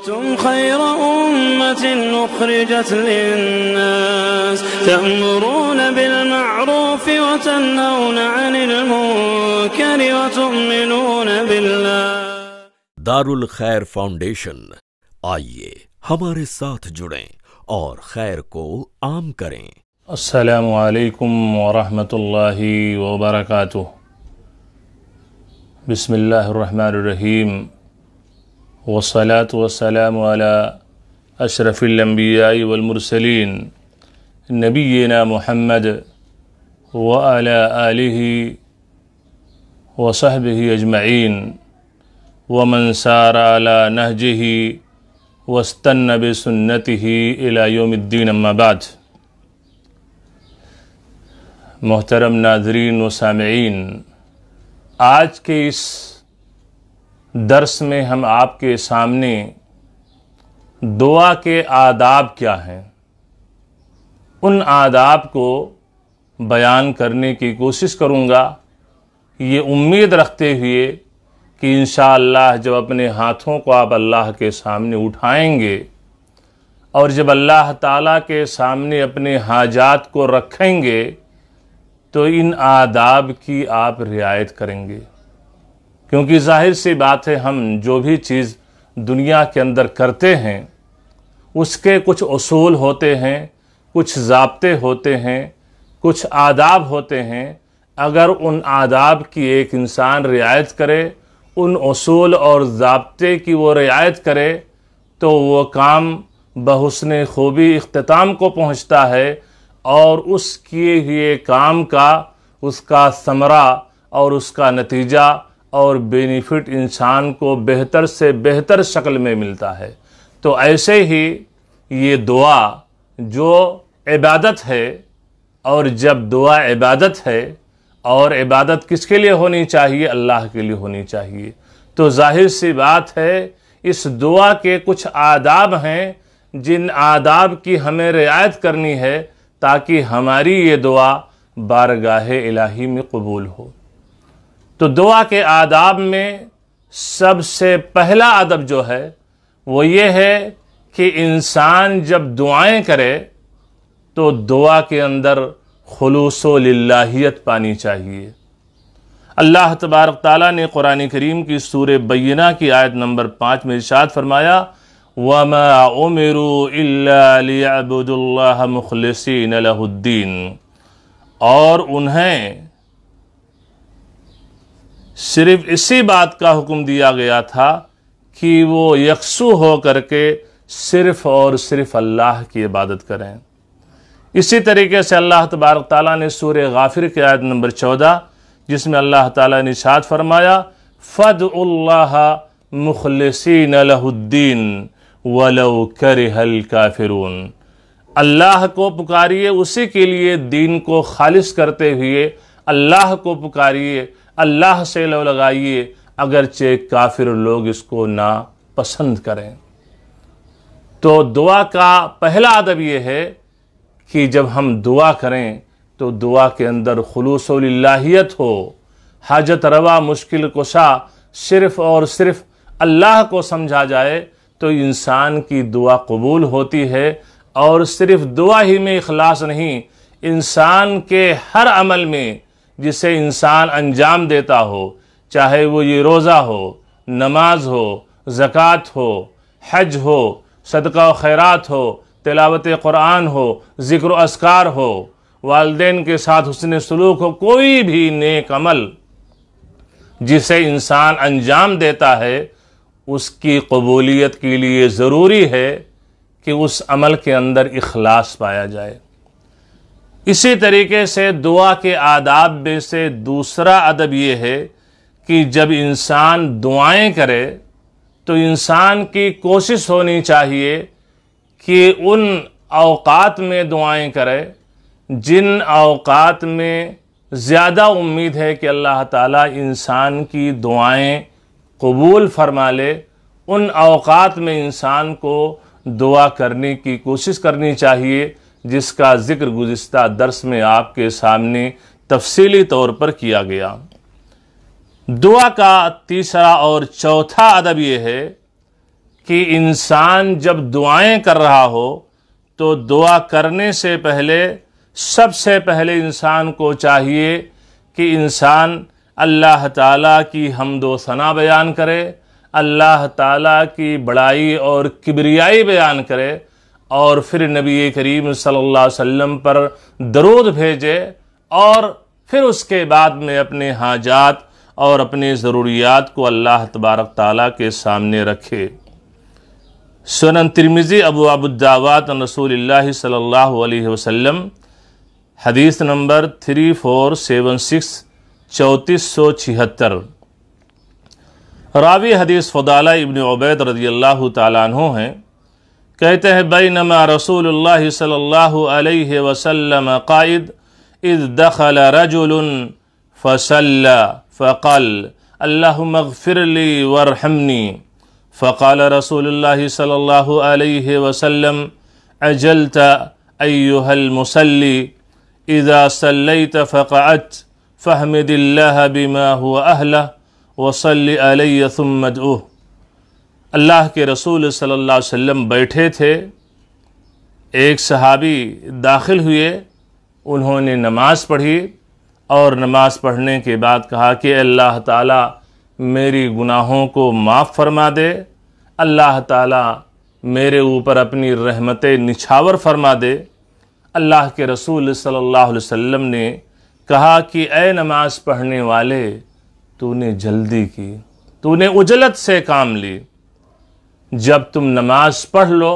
كنتم خير أمة أخرجت للناس تأمرون بالمعروف وتنهون عن المنكر وتؤمنون بالله دار الخير فاونديشن آئیے ہمارے ساتھ جڑیں اور خیر کو عام کریں السلام عليكم ورحمة الله وبركاته بسم الله الرحمن الرحيم والصلاة والسلام على أشرف الأنبياء والمرسلين نبينا محمد وعلى آله وصحبه أجمعين ومن سار على نهجه واستنى بسنته إلى يوم الدين أما بعد محترم ناظرين وسامعين آج کے اس दर्स में हम आपके सामने दुआ के आदाब क्या हैं उन आदाब को बयान करने की कोशिश करूँगा ये उम्मीद रखते हुए कि इन जब अपने हाथों को आप अल्लाह के सामने उठाएंगे और जब अल्लाह ताला के सामने अपने हाजात को रखेंगे तो इन आदाब की आप रियायत करेंगे क्योंकि जाहिर सी बात है हम जो भी चीज़ दुनिया के अंदर करते हैं उसके कुछ असूल होते हैं कुछ जबते होते हैं कुछ आदाब होते हैं अगर उन आदाब की एक इंसान रियायत करे उन असूल और जबते की वो रियायत करे तो वो काम बहुसन खूबी अख्ताम को पहुँचता है और उस किए हुए काम का उसका समरा और उसका नतीजा और बेनिफिट इंसान को बेहतर से बेहतर शक्ल में मिलता है तो ऐसे ही ये दुआ जो इबादत है और जब दुआ इबादत है और इबादत किसके लिए होनी चाहिए अल्लाह के लिए होनी चाहिए तो जाहिर सी बात है इस दुआ के कुछ आदाब हैं जिन आदाब की हमें रियायत करनी है ताकि हमारी ये दुआ बारगाह इलाही में कबूल हो तो दुआ के आदाब में सबसे पहला अदब जो है वो ये है कि इंसान जब दुआएं करे तो दुआ के अंदर खलूस लाहियत पानी चाहिए अल्लाह तबारक ताली ने कुरान करीम की सूर बैना की आयत नंबर पाँच में इशाद फरमाया वमा उमरुबुल्ला और उन्हें सिर्फ इसी बात का हुक्म दिया गया था कि वो यकसू हो करके सिर्फ और सिर्फ अल्लाह की इबादत करें इसी तरीके से अल्लाह तबारक ताली ने सूर गाफिर की आयत नंबर चौदह जिसमें अल्लाह ताली ने शाद फरमाया फ़द मुखलसिन लहुद्दीन वलो कर हल काफिरून अल्लाह को पुकारिए उसी के लिए दीन को खालिस करते हुए अल्लाह को पुकारिए अल्लाह से लो लगाइए अगरचे काफिर लोग इसको ना पसंद करें तो दुआ का पहला अदब यह है कि जब हम दुआ करें तो दुआ के अंदर खलूसलाहियत हो हाजत रवा मुश्किल कुशा सिर्फ और सिर्फ अल्लाह को समझा जाए तो इंसान की दुआ कबूल होती है और सिर्फ दुआ ही में इखलास नहीं इंसान के हर अमल में जिसे इंसान अंजाम देता हो चाहे वो ये रोज़ा हो नमाज हो ज़क़़त हो हज हो सदका खैरात हो तिलावत क़ुरान हो ज़िक्र असकार हो वालदेन के साथ हसन सलूक हो कोई भी नेक अमल जिसे इंसान अंजाम देता है उसकी कबूलियत के लिए ज़रूरी है कि उस अमल के अंदर इखलास पाया जाए इसी तरीके से दुआ के आदाब में से दूसरा अदब ये है कि जब इंसान दुआएं करे तो इंसान की कोशिश होनी चाहिए कि उन अवकात में दुआएं करे जिन अवकात में ज़्यादा उम्मीद है कि अल्लाह ताला इंसान की दुआएं कबूल फरमा ले उन अवकात में इंसान को दुआ करने की कोशिश करनी चाहिए जिसका ज़िक्र गुज्त दर्स में आपके सामने तफसीली तौर पर किया गया दुआ का तीसरा और चौथा अदब यह है कि इंसान जब दुआएं कर रहा हो तो दुआ करने से पहले सबसे पहले इंसान को चाहिए कि इंसान अल्लाह ताला की हमदोसना सना बयान करे अल्लाह ताला की बड़ाई और किबरियाई बयान करे और फिर नबी करीम सल्लल्लाहु अलैहि वसल्लम पर दरोद भेजे और फिर उसके बाद में अपने हाजात और अपने ज़रूरियात को अल्लाह तबारक ताली के सामने रखे सुनन तिरमिज़ी अबू अबुद्दावात रसूल सल्ला वसम हदीस number three four seven six चौंतीस सौ छिहत्तर रावी हदीस फ़दाला इबन उबैद रदी अल्लाह तु हैं کہتے ہیں بینما رسول اللہ صلی اللہ علیہ وسلم قائد اذ دخل رجل فسل فقل اللہم اغفر لی ورحمنی فقال رسول اللہ صلی اللہ علیہ وسلم اجلت ایوہ المسلی اذا سلیت فقعت فحمد اللہ بما ہوا اہلہ وصلی علی ثم مدعوہ अल्लाह के रसूल सल्लल्लाहु अलैहि वसल्लम बैठे थे एक सहाबी दाखिल हुए उन्होंने नमाज़ पढ़ी और नमाज़ पढ़ने के बाद कहा कि अल्लाह ताला मेरी गुनाहों को माफ़ फरमा दे अल्लाह ताला मेरे ऊपर अपनी रहमत निछावर फरमा दे अल्लाह के रसूल सल्लल्लाहु अलैहि वसल्लम ने कहा कि ए नमाज़ पढ़ने वाले तूने जल्दी की तूने उजलत से काम ली जब तुम नमाज पढ़ लो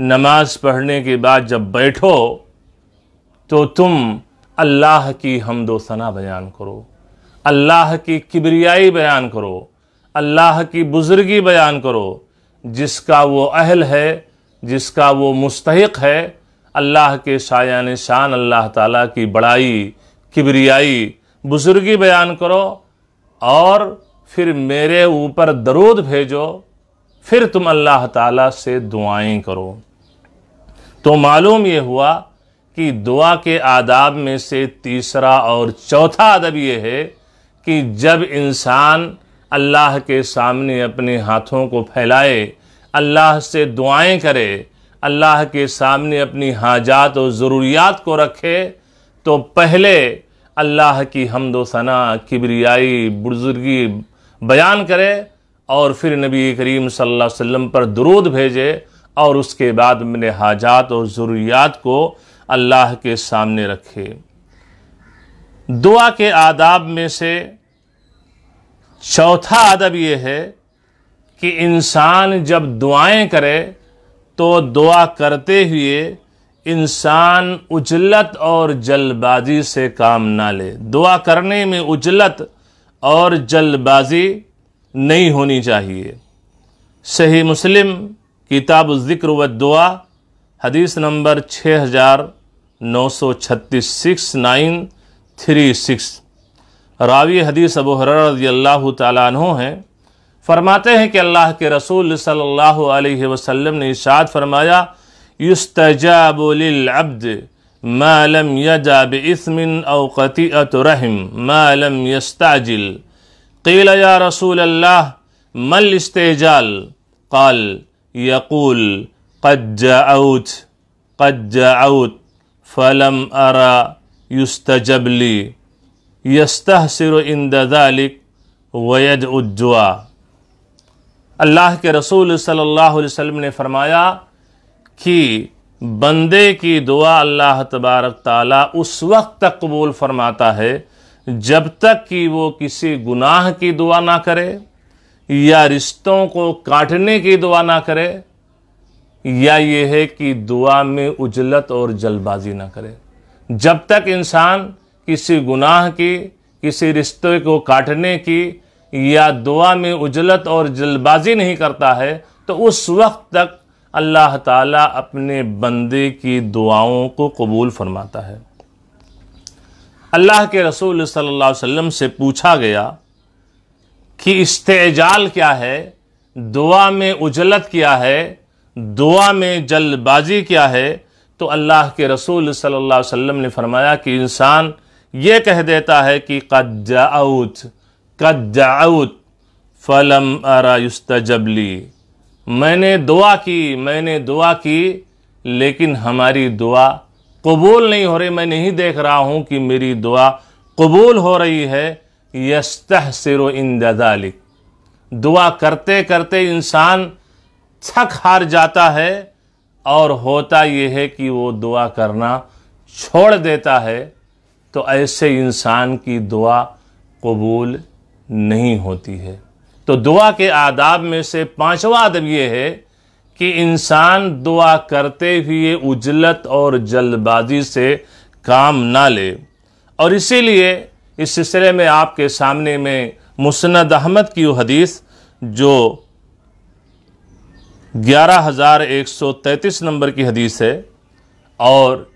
नमाज पढ़ने के बाद जब बैठो तो तुम अल्लाह की हमदोसना बयान करो अल्लाह की किबरियाई बयान करो अल्लाह की बुज़ुर्गी बयान करो जिसका वो अहल है जिसका वो मुस्तक है अल्लाह के शायान शान अल्लाह ताला की बड़ाई किबरियाई बुज़ुर्गी बयान करो और फिर मेरे ऊपर दरूद भेजो फिर तुम अल्लाह ताला से दुआएं करो तो मालूम ये हुआ कि दुआ के आदाब में से तीसरा और चौथा अदब यह है कि जब इंसान अल्लाह के सामने अपने हाथों को फैलाए अल्लाह से दुआएं करे अल्लाह के सामने अपनी हाजात और ज़रूरियात को रखे तो पहले अल्लाह की हमदोसना किबरियाई बुजुर्गी बयान करे और फिर नबी करीम सल्लल्लाहु अलैहि वसल्लम पर दरूद भेजे और उसके बाद मैंने हाजात और ज़रूरियात को अल्लाह के सामने रखे दुआ के आदाब में से चौथा आदब ये है कि इंसान जब दुआएं करे तो दुआ करते हुए इंसान उजलत और जल्दबाजी से काम ना ले दुआ करने में उजलत और जल्दबाजी नहीं होनी चाहिए सही मुस्लिम किताब ज़िक्र व दुआ हदीस नंबर छः हज़ार नौ सौ छत्तीस सिक्स नाइन थ्री सिक्स रावी हदीस अबू हरल्ला तु हैं फरमाते हैं कि अल्लाह के रसूल सल्लल्लाहु अलैहि वसल्लम ने इशाद फरमाया युस्तजाबुलब्द मालम यजाब इसमिन अवक़ती रहम मालम यस्ताजिल कील या रसूल अल्लाह मल इस्तेजाल काल यकूल कज्जाउत कज्जाउत फलम अरा युस्तजबली यस्तहसर इंदालिक वयद उज्जुआ अल्लाह के रसूल सल्लल्लाहु अलैहि वसल्लम ने फरमाया कि बंदे की दुआ अल्लाह तबारक ताला उस वक्त तक कबूल फरमाता है जब तक कि वो किसी गुनाह की दुआ ना करे या रिश्तों को काटने की दुआ ना करे या ये है कि दुआ में उजलत और जल्दबाजी ना करे जब तक इंसान किसी गुनाह की किसी रिश्ते को काटने की या दुआ में उजलत और जल्दबाजी नहीं करता है तो उस वक्त तक अल्लाह ताला अपने बंदे की दुआओं को कबूल फरमाता है अल्लाह के रसूल सल्लल्लाहु अलैहि वसल्लम से पूछा गया कि इस्तेजाल क्या है दुआ में उजलत क्या है दुआ में जल्दबाजी क्या है तो अल्लाह के रसूल सल्लल्लाहु अलैहि वसल्लम ने फरमाया कि इंसान ये कह देता है कि कद्दाउत कद्दाउत फलम अरा युस्तजबली मैंने दुआ की मैंने दुआ की लेकिन हमारी दुआ कबूल नहीं हो रही मैं नहीं देख रहा हूँ कि मेरी दुआ कबूल हो रही है यस्तः सिर दुआ करते करते इंसान थक हार जाता है और होता यह है कि वो दुआ करना छोड़ देता है तो ऐसे इंसान की दुआ कबूल नहीं होती है तो दुआ के आदाब में से पांचवा अदब ये है कि इंसान दुआ करते हुए उजलत और जल्दबाजी से काम ना ले और इसीलिए इस सिलसिले में आपके सामने में मुसनद अहमद की वो हदीस जो 11133 नंबर की हदीस है और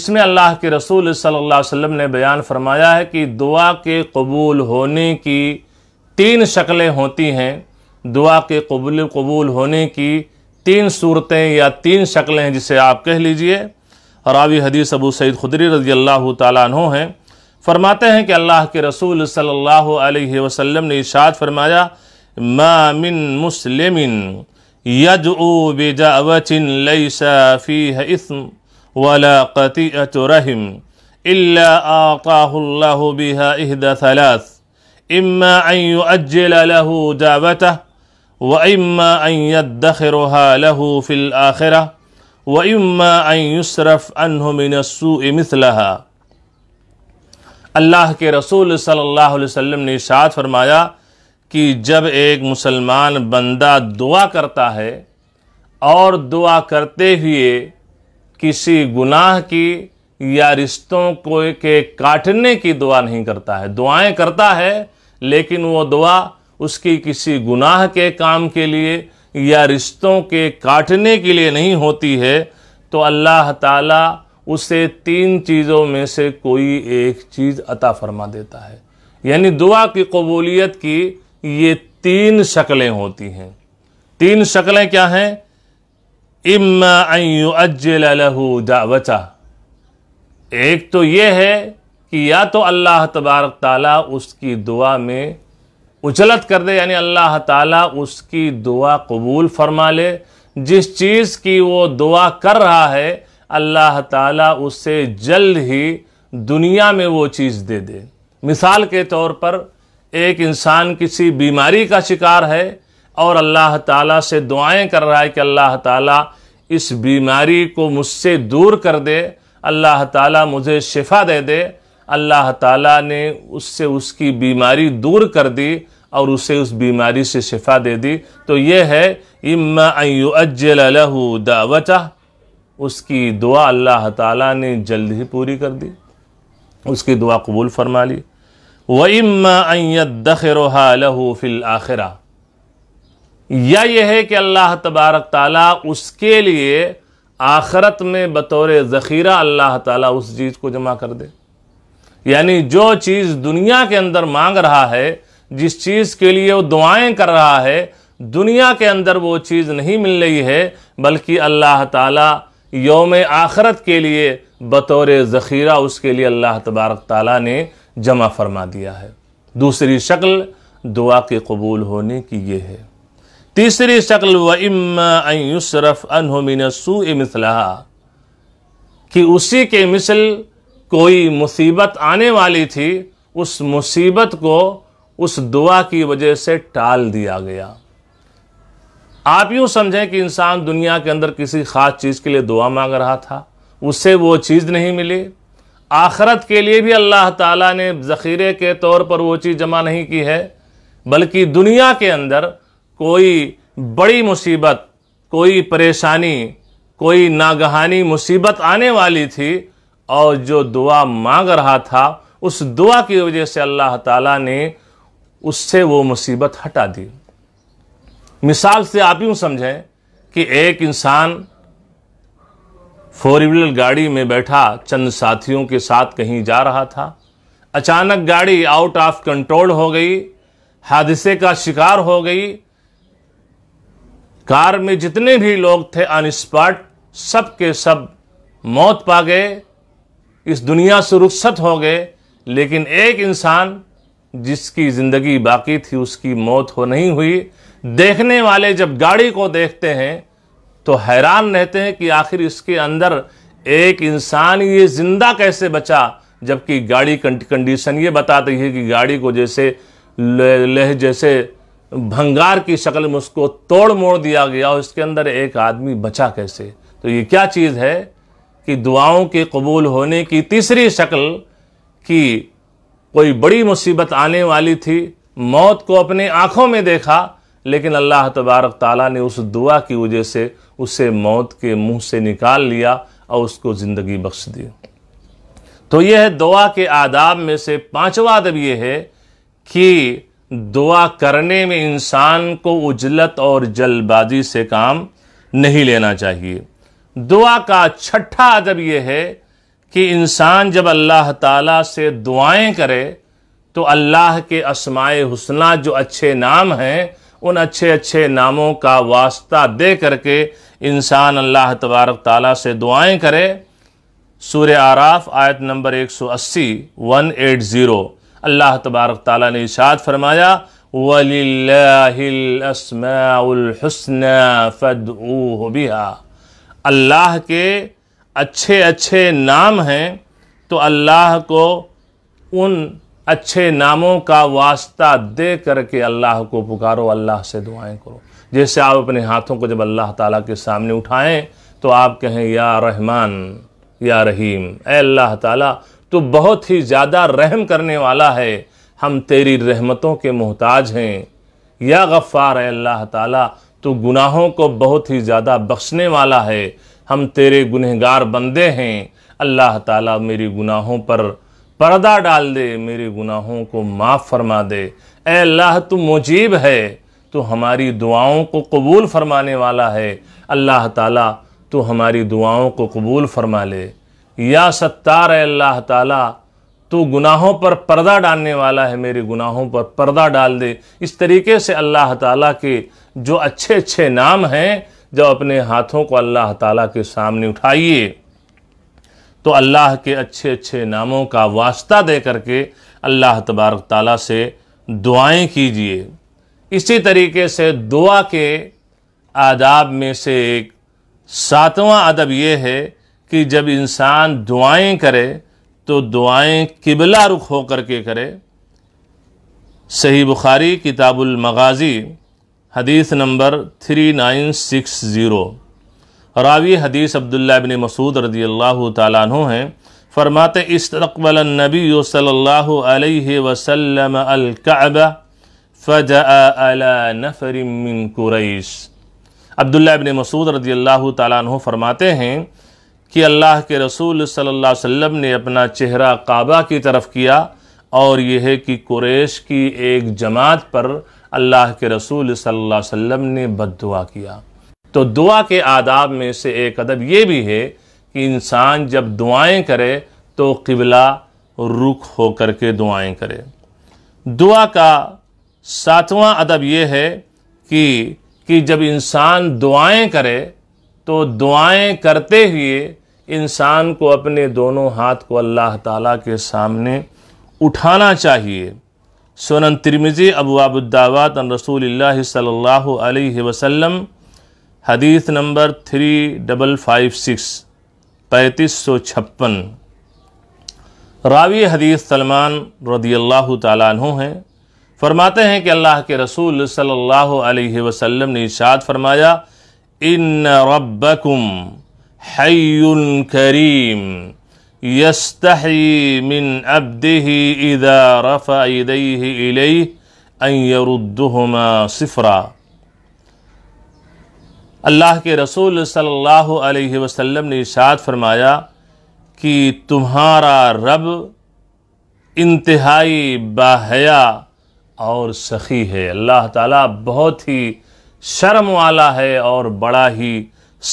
इसमें अल्लाह के रसूल सल्लल्लाहु अलैहि वसल्लम ने बयान फरमाया है कि दुआ के कबूल होने की तीन शक्लें होती हैं दुआ के कबूल कबूल होने की तीन सूरतें या तीन शक्लें हैं जिसे आप कह लीजिए और रावी हदीस अबू सईद खुदरी रजी अल्लाह तु हैं फरमाते हैं कि अल्लाह के रसूल सल्लल्लाहु अलैहि वसल्लम ने इशाद फरमाया मामिन मुस्लिम यज बेजावचिन लई फ़ी इसम वला कती रहिम इहद सलास इम्मा अन युअज्जिल लहू जावतह वह फ़िल आखिर वसरफ़ अनसुमसलहा अल्लाह के रसूल सल्लल्लाहु अलैहि वसल्लम ने इशाद फरमाया कि जब एक मुसलमान बंदा दुआ करता है और दुआ करते हुए किसी गुनाह की या रिश्तों को के काटने की दुआ नहीं करता है दुआएं करता है लेकिन वो दुआ उसकी किसी गुनाह के काम के लिए या रिश्तों के काटने के लिए नहीं होती है तो अल्लाह ताला उसे तीन चीज़ों में से कोई एक चीज़ अता फरमा देता है यानी दुआ की कबूलियत की ये तीन शक्लें होती हैं तीन शक्लें क्या हैं इम्मा दावचा एक तो ये है कि या तो अल्लाह तबारक ताला उसकी दुआ में उजलत कर दे यानी अल्लाह ताला उसकी दुआ कबूल फरमा ले जिस चीज़ की वो दुआ कर रहा है अल्लाह ताला उसे जल्द ही दुनिया में वो चीज़ दे दे मिसाल के तौर पर एक इंसान किसी बीमारी का शिकार है और अल्लाह ताला से दुआएं कर रहा है कि अल्लाह ताला इस बीमारी को मुझसे दूर कर दे अल्लाह ताला मुझे शिफा दे दे अल्लाह ताला ने उससे उसकी बीमारी दूर कर दी और उसे उस बीमारी से शिफा दे दी तो यह है इम्मा अयुअलहू दावचा उसकी दुआ अल्लाह ताला ने जल्द ही पूरी कर दी उसकी दुआ कबूल फरमा ली व इम्मा अयदरहा लहू फिल आखिरा या यह है कि अल्लाह तबारक ताला उसके लिए आखरत में बतौर ज़ख़ीरा अल्लाह ताला उस चीज़ को जमा कर दे यानी जो चीज़ दुनिया के अंदर मांग रहा है जिस चीज़ के लिए वो दुआएं कर रहा है दुनिया के अंदर वो चीज़ नहीं मिल रही है बल्कि अल्लाह ताला योम आखरत के लिए बतौर ज़ख़ीरा उसके लिए अल्लाह तबारक ताला ने जमा फरमा दिया है दूसरी शक्ल दुआ के कबूल होने की ये है तीसरी शक्ल व इम्मा युसरफ़ अनहमिनसू मिसलहा कि उसी के मिसल कोई मुसीबत आने वाली थी उस मुसीबत को उस दुआ की वजह से टाल दिया गया आप यूं समझें कि इंसान दुनिया के अंदर किसी ख़ास चीज़ के लिए दुआ मांग रहा था उससे वो चीज़ नहीं मिली आखरत के लिए भी अल्लाह ताला ने ज़ख़ीरे के तौर पर वो चीज़ जमा नहीं की है बल्कि दुनिया के अंदर कोई बड़ी मुसीबत कोई परेशानी कोई नागहानी मुसीबत आने वाली थी और जो दुआ मांग रहा था उस दुआ की वजह से अल्लाह ताला ने उससे वो मुसीबत हटा दी मिसाल से आप यूं समझें कि एक इंसान फोर व्हीलर गाड़ी में बैठा चंद साथियों के साथ कहीं जा रहा था अचानक गाड़ी आउट ऑफ कंट्रोल हो गई हादसे का शिकार हो गई कार में जितने भी लोग थे अनस्पॉट स्पॉट सब के सब मौत पा गए इस दुनिया से रुखसत हो गए लेकिन एक इंसान जिसकी ज़िंदगी बाकी थी उसकी मौत हो नहीं हुई देखने वाले जब गाड़ी को देखते हैं तो हैरान रहते हैं कि आखिर इसके अंदर एक इंसान ये ज़िंदा कैसे बचा जबकि गाड़ी कंडीशन ये बताती है कि गाड़ी को जैसे लह जैसे भंगार की शक्ल में उसको तोड़ मोड़ दिया गया और इसके अंदर एक आदमी बचा कैसे तो ये क्या चीज़ है कि दुआओं के कबूल होने की तीसरी शक्ल की कोई बड़ी मुसीबत आने वाली थी मौत को अपने आँखों में देखा लेकिन अल्लाह तबारक ताला ने उस दुआ की वजह से उसे मौत के मुंह से निकाल लिया और उसको ज़िंदगी बख्श दी तो यह है दुआ के आदाब में से पांचवा अदब यह है कि दुआ करने में इंसान को उजलत और जल्दबाजी से काम नहीं लेना चाहिए दुआ का छठा अदब यह है कि इंसान जब अल्लाह ताला से दुआएं करे तो अल्लाह के असमाय हुसना जो अच्छे नाम हैं उन अच्छे अच्छे नामों का वास्ता दे करके इंसान अल्लाह तबारक ताला से दुआएं करे सूर आराफ आयत नंबर 180 180 अल्लाह तबारक ताला ने इशाद फरमाया वलिल्लाहिल अस्माउल हुस्ना फदऊहु बिहा अल्लाह के अच्छे अच्छे नाम हैं तो अल्लाह को उन अच्छे नामों का वास्ता दे करके अल्लाह को पुकारो अल्लाह से दुआएं करो जैसे आप अपने हाथों को जब अल्लाह ताला के सामने उठाएं तो आप कहें या रहमान या रहीम ए अल्लाह ताला तो बहुत ही ज़्यादा रहम करने वाला है हम तेरी रहमतों के मोहताज हैं या गफ़ार अल्लाह ताला तो गुनाहों को बहुत ही ज़्यादा बख्शने वाला है हम तेरे गुनहगार बंदे हैं अल्लाह ताला मेरी गुनाहों पर पर्दा डाल दे मेरे गुनाहों को माफ़ फरमा दे ए अल्लाह तू मुजीब है तो हमारी दुआओं को कबूल फरमाने वाला है अल्लाह ताला तो हमारी दुआओं को कबूल फरमा ले या सत्तार अल्लाह ताला तो गुनाहों पर पर्दा डालने वाला है मेरे गुनाहों पर पर्दा डाल दे इस तरीके से अल्लाह ताला के जो अच्छे अच्छे नाम हैं जब अपने हाथों को अल्लाह ताला के सामने उठाइए तो अल्लाह के अच्छे अच्छे नामों का वास्ता दे करके अल्लाह तबारक ताला से दुआएं कीजिए इसी तरीके से दुआ के आदाब में से एक सातवां अदब यह है कि जब इंसान दुआएं करे तो दुआएं किबला रुख होकर के करे सही बुखारी किताबुल मगाजी हदीस number three nine six zero रावी हदीस अब्दुल्ला बिन मसूद रदी अल्लाह तु हैं फरमाते इस्तकबल नबी सल्ला वसलम अलकब फ़ज अला नफर मिन कुरैश अब्दुल्ला बिन मसूद रदी अल्लाह तु फरमाते हैं कि अल्लाह के रसूल सल्लल्लाहु अलैहि वसल्लम ने अपना चेहरा काबा की तरफ किया और यह है कि कुरेश की एक जमात पर अल्लाह के रसूल सल्लल्लाहु अलैहि वसल्लम ने बददुआ किया तो दुआ के आदाब में से एक अदब यह भी है कि इंसान जब दुआएं करे तो किबला रुख होकर के दुआएं करे दुआ का सातवां अदब यह है कि कि जब इंसान दुआएं करे तो दुआएं करते हुए इंसान को अपने दोनों हाथ को अल्लाह ताला के सामने उठाना चाहिए सोनन तिरमिज़ी अबूआबुद्दावात रसूल अल्लाह वसम हदीस number three double five six पैंतीस सौ छप्पन रावी हदीस सलमान रदी अल्लाह तु हैं फरमाते हैं कि अल्लाह के रसूल सल्लल्लाहु अलैहि वसल्लम ने इशाद फरमाया इन रब्बकुम حي كريم يستحي من عبده إذا رفع يديه إليه أن يردهما صفرا अल्लाह के रसूल सल्लल्लाहु अलैहि वसल्लम ने इशाद फरमाया कि तुम्हारा रब इंतहाई बाहया और सखी है अल्लाह ताला बहुत ही शर्म वाला है और बड़ा ही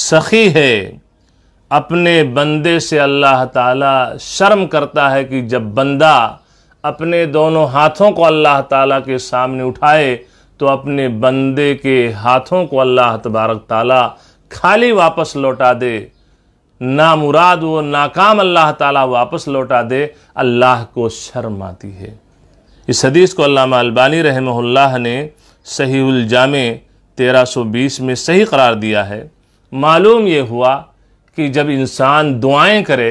सखी है अपने बंदे से अल्लाह ताला शर्म करता है कि जब बंदा अपने दोनों हाथों को अल्लाह ताला के सामने उठाए तो अपने बंदे के हाथों को अल्लाह तबारक ताला खाली वापस लौटा दे ना मुराद वो नाकाम अल्लाह ताला वापस लौटा दे अल्लाह को शर्म आती है इस हदीस को अल्लाह अलबानी रहमल्ला ने तेरह जामे बीस में सही करार दिया है मालूम ये हुआ कि जब इंसान दुआएं करे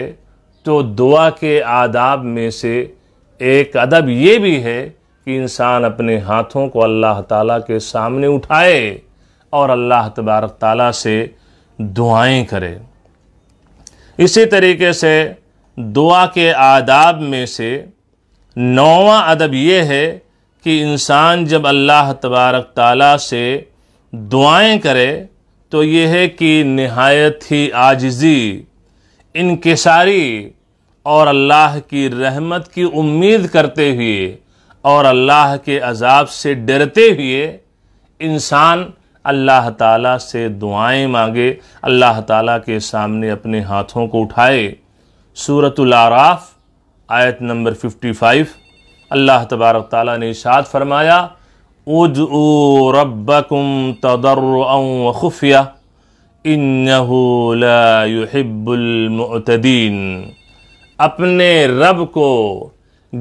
तो दुआ के आदाब में से एक अदब ये भी है कि इंसान अपने हाथों को अल्लाह ताला के सामने उठाए और अल्लाह तबारक ताला से दुआएं करे इसी तरीके से दुआ के आदाब में से नौवा अदब ये है कि इंसान जब अल्लाह तबारक ताला से दुआएं करे तो ये है कि नहायत ही आजजी इनकसारी और अल्लाह की रहमत की उम्मीद करते हुए और अल्लाह के अजाब से डरते हुए इंसान अल्लाह ताला से दुआएं मांगे अल्लाह ताला के सामने अपने हाथों को उठाए सूरतुल आराफ आयत नंबर 55 अल्लाह तबारक ताला ने इशाद फरमाया उदू रब्बकुम तदर्रुअन खुफिया अपने रब को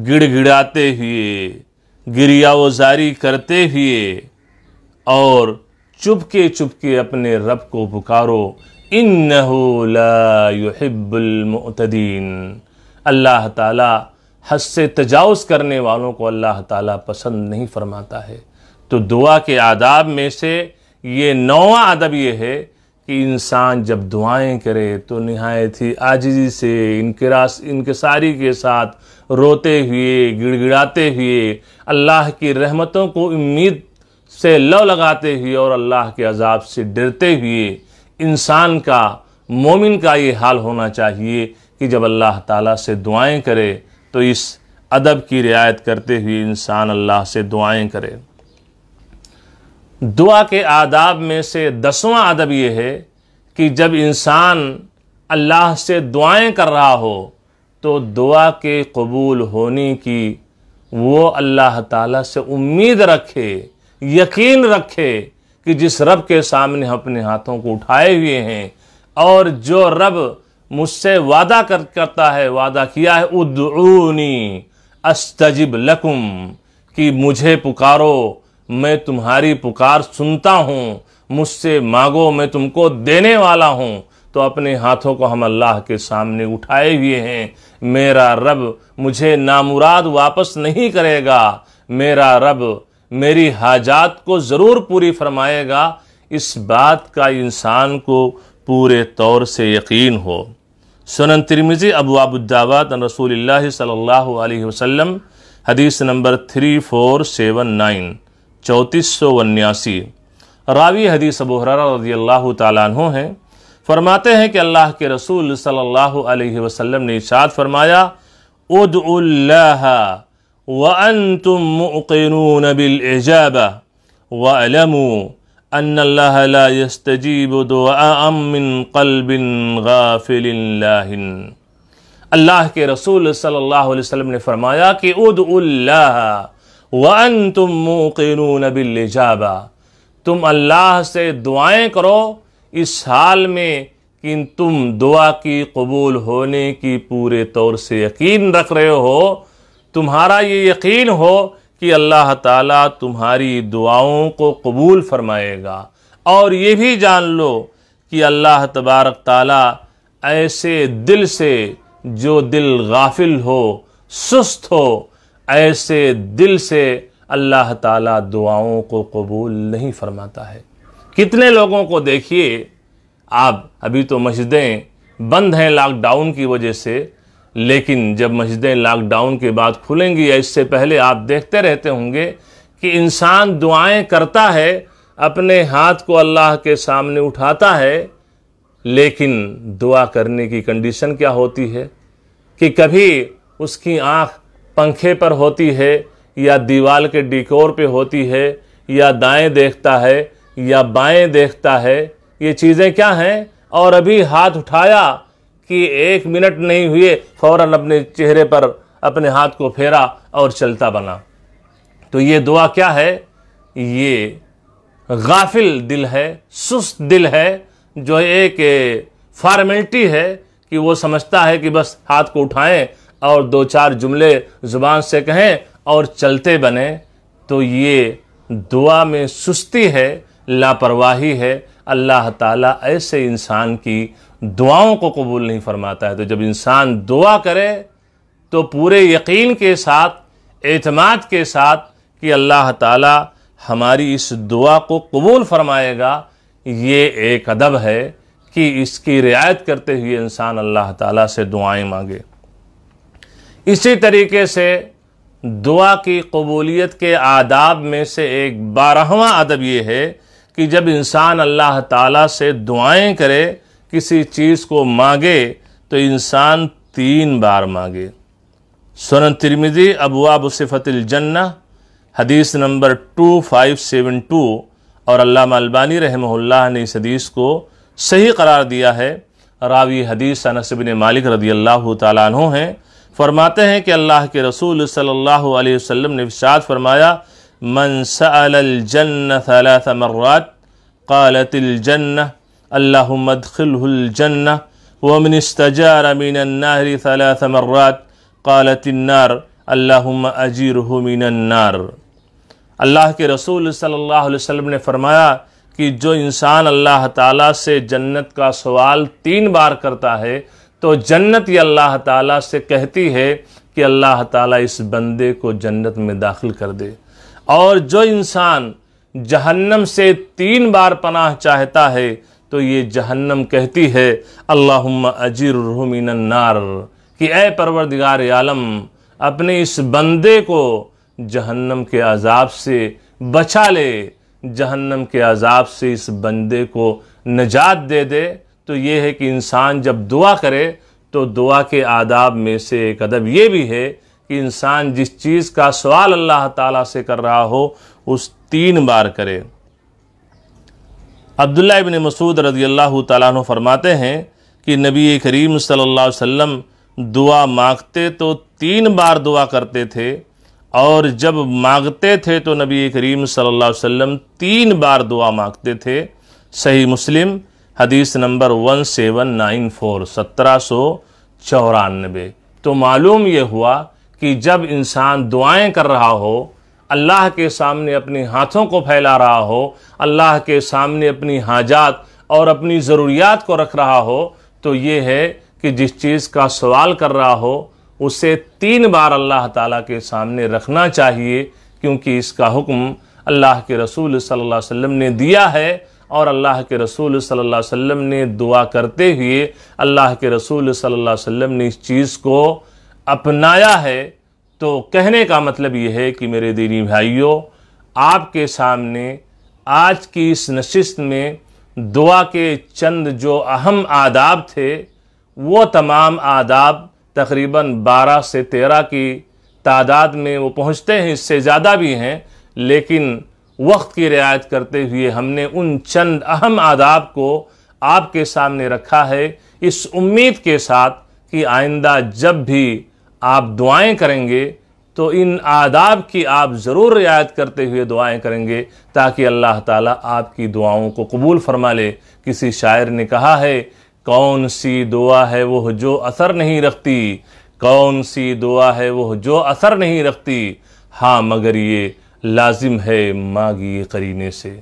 गिड़गिड़ाते हुए गिरियावजारी करते हुए और चुपके चुपके अपने रब को पुकारो इन ला अल्लाह ताला हस से तजावज़ करने वालों को अल्लाह ताला पसंद नहीं फरमाता है तो दुआ के आदाब में से ये नौवा अदब ये है कि इंसान जब दुआएं करे तो नहायत ही आजिजी से इनकरास इनकसारी के साथ रोते हुए गिड़गिड़ाते हुए अल्लाह की रहमतों को उम्मीद से लव लगाते हुए और अल्लाह के अजाब से डरते हुए इंसान का मोमिन का ये हाल होना चाहिए कि जब अल्लाह ताला से दुआएं करे तो इस अदब की रियायत करते हुए इंसान अल्लाह से दुआएं करे दुआ के आदाब में से दसवां अदब यह है कि जब इंसान अल्लाह से दुआएं कर रहा हो तो दुआ के कबूल होने की वो अल्लाह ताला से उम्मीद रखे यकीन रखे कि जिस रब के सामने अपने हाथों को उठाए हुए हैं और जो रब मुझसे वादा कर करता है वादा किया है उदूनी अस्तजिब लकुम कि मुझे पुकारो मैं तुम्हारी पुकार सुनता हूँ मुझसे मांगो मैं तुमको देने वाला हूँ तो अपने हाथों को हम अल्लाह के सामने उठाए हुए हैं मेरा रब मुझे नामुराद वापस नहीं करेगा मेरा रब मेरी हाजात को ज़रूर पूरी फरमाएगा इस बात का इंसान को पूरे तौर से यकीन हो सुनन तिरमिज़ी अबू आबुद्दावत रसूल सल्लल्लाहु अलैहि वसल्लम हदीस number three four seven nine चौंतीस रावी हदीस अबू हरारा रजी अल्लाह तु हैं फरमाते हैं कि अल्लाह के रसूल सल्लल्लाहु अलैहि वसल्लम ने इशाद फरमाया उदउल्लाह वन तुम मुक़िनून बिलजाबा अल्लाह के रसूल सल्लल्लाहु अलैहि वसल्लम ने फरमाया कि उद उदउल्लाह वन तुम मुकिन बिलजाबा तुम अल्लाह से दुआएं करो इस हाल में कि तुम दुआ की कबूल होने की पूरे तौर से यकीन रख रहे हो तुम्हारा ये यकीन हो कि अल्लाह ताला तुम्हारी दुआओं को कबूल फरमाएगा और ये भी जान लो कि अल्लाह तबारक ताला ऐसे दिल से जो दिल गाफिल हो सुस्त हो ऐसे दिल से अल्लाह ताला दुआओं को कबूल नहीं फरमाता है कितने लोगों को देखिए आप अभी तो मस्जिदें बंद हैं लॉकडाउन की वजह से लेकिन जब मस्जिदें लॉकडाउन के बाद खुलेंगी या इससे पहले आप देखते रहते होंगे कि इंसान दुआएं करता है अपने हाथ को अल्लाह के सामने उठाता है लेकिन दुआ करने की कंडीशन क्या होती है कि कभी उसकी आँख पंखे पर होती है या दीवार के डिकोर पे होती है या दाएं देखता है या बाएं देखता है ये चीज़ें क्या हैं और अभी हाथ उठाया कि एक मिनट नहीं हुए फौरन अपने चेहरे पर अपने हाथ को फेरा और चलता बना तो ये दुआ क्या है ये गाफिल दिल है सुस्त दिल है जो एक फार्मेलिटी है कि वो समझता है कि बस हाथ को उठाएं और दो चार जुमले ज़ुबान से कहें और चलते बने तो ये दुआ में सुस्ती है लापरवाही है अल्लाह ताला ऐसे इंसान की दुआओं को कबूल नहीं फरमाता है तो जब इंसान दुआ करे तो पूरे यकीन के साथ एतमाद के साथ कि अल्लाह ताला हमारी इस दुआ को कबूल फरमाएगा ये एक अदब है कि इसकी रियायत करते हुए इंसान अल्लाह ताला से दुआएं मांगे इसी तरीके से दुआ की कबूलियत के आदाब में से एक बारहवा अदब ये है कि जब इंसान अल्लाह ताला से दुआएं करे किसी चीज़ को मांगे तो इंसान तीन बार मांगे सुन तिरमिजी अबुआब सिफ़तलजन्ना हदीस number two five seven two और अल्लाह अलबानी रहमल्ला ने इस हदीस को सही करार दिया है रावी हदीस अनसबिन मालिक रदी अल्लाह तु हैं फरमाते हैं कि अल्लाह के रसूल सल्लल्लाहु अलैहि वसल्लम ने विशाद फरमाया मन सलजन्नत मर्रात क़ालतजन्न अल्लामदखिलजन्न वमन इस्तजार मीनन्नारी मर्रात क़ालतन्नार अल्लाम अजीर मीनन्नार अल्लाह के रसूल सल्लल्लाहु अलैहि वसल्लम ने फरमाया कि जो इंसान अल्लाह ताला से जन्नत का सवाल तीन बार करता है तो जन्नत ये अल्लाह ताला से कहती है कि अल्लाह ताला इस बंदे को जन्नत में दाखिल कर दे और जो इंसान जहन्नम से तीन बार पनाह चाहता है तो ये जहन्नम कहती है अल्लाहुम्मा अजीरमिन नार कि ए परवरदिगार आलम अपने इस बंदे को जहन्नम के अजाब से बचा ले जहन्नम के अजाब से इस बंदे को निजात दे दे तो ये है कि इंसान जब दुआ करे तो दुआ के आदाब में से एक अदब ये भी है कि इंसान जिस चीज़ का सवाल अल्लाह ताला से कर रहा हो उस तीन बार करे अब्दुल्ला इबन मसूद रजी अल्लाह तु फरमाते हैं कि नबी करीम सल्लल्लाहु अलैहि वसल्लम दुआ मांगते तो तीन बार दुआ करते थे और जब मांगते थे तो नबी करीम सल्लल्लाहु अलैहि वसल्लम तीन बार दुआ मांगते थे सही मुस्लिम हदीस number one seven nine four सत्रह सौ चौरानबे तो मालूम यह हुआ कि जब इंसान दुआएं कर रहा हो अल्लाह के सामने अपने हाथों को फैला रहा हो अल्लाह के सामने अपनी हाजात और अपनी ज़रूरियात को रख रहा हो तो ये है कि जिस चीज़ का सवाल कर रहा हो उसे तीन बार अल्लाह ताला के सामने रखना चाहिए क्योंकि इसका हुक्म अल्लाह के रसूल सल्लल्लाहु अलैहि वसल्लम ने दिया है और अल्लाह के रसूल सल्लल्लाहु अलैहि वसल्लम ने दुआ करते हुए अल्लाह के रसूल सल्लल्लाहु अलैहि वसल्लम ने इस चीज़ को अपनाया है तो कहने का मतलब यह है कि मेरे दीनी भाइयों आपके सामने आज की इस नशिस्त में दुआ के चंद जो अहम आदाब थे वो तमाम आदाब तकरीबन 12 से 13 की तादाद में वो पहुँचते हैं इससे ज़्यादा भी हैं लेकिन वक्त की रियायत करते हुए हमने उन चंद अहम आदाब को आपके सामने रखा है इस उम्मीद के साथ कि आइंदा जब भी आप दुआएं करेंगे तो इन आदाब की आप ज़रूर रियायत करते हुए दुआएं करेंगे ताकि अल्लाह ताला आपकी दुआओं को कबूल फरमा ले किसी शायर ने कहा है कौन सी दुआ है वह जो असर नहीं रखती कौन सी दुआ है वह जो असर नहीं रखती हाँ मगर ये लाजिम है मांगिए करीने से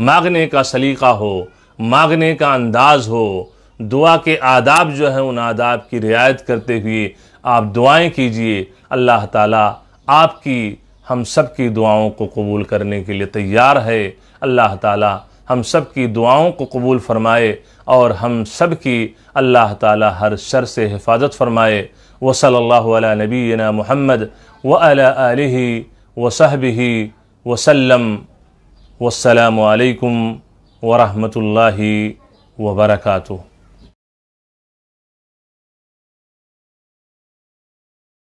मांगने का सलीका हो मांगने का अंदाज हो दुआ के आदाब जो हैं उन आदाब की रियायत करते हुए आप दुआएं कीजिए अल्लाह ताला आपकी हम सब की दुआओं को कबूल करने के लिए तैयार है अल्लाह ताला हम सब की दुआओं को कबूल फरमाए और हम सब की अल्लाह ताला हर शर से हिफाजत फरमाए वसल नबीना मोहम्मद व وصحبه وسلم والسلام عليكم ورحمة الله وبركاته